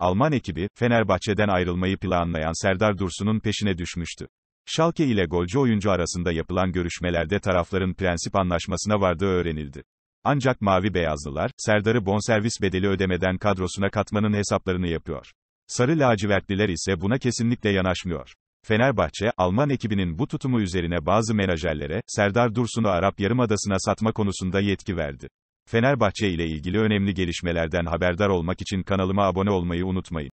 Alman ekibi, Fenerbahçe'den ayrılmayı planlayan Serdar Dursun'un peşine düşmüştü. Schalke ile golcü oyuncu arasında yapılan görüşmelerde tarafların prensip anlaşmasına vardığı öğrenildi. Ancak Mavi Beyazlılar, Serdar'ı bonservis bedeli ödemeden kadrosuna katmanın hesaplarını yapıyor. Sarı lacivertliler ise buna kesinlikle yanaşmıyor. Fenerbahçe, Alman ekibinin bu tutumu üzerine bazı menajerlere, Serdar Dursun'u Arap Yarımadası'na satma konusunda yetki verdi. Fenerbahçe ile ilgili önemli gelişmelerden haberdar olmak için kanalıma abone olmayı unutmayın.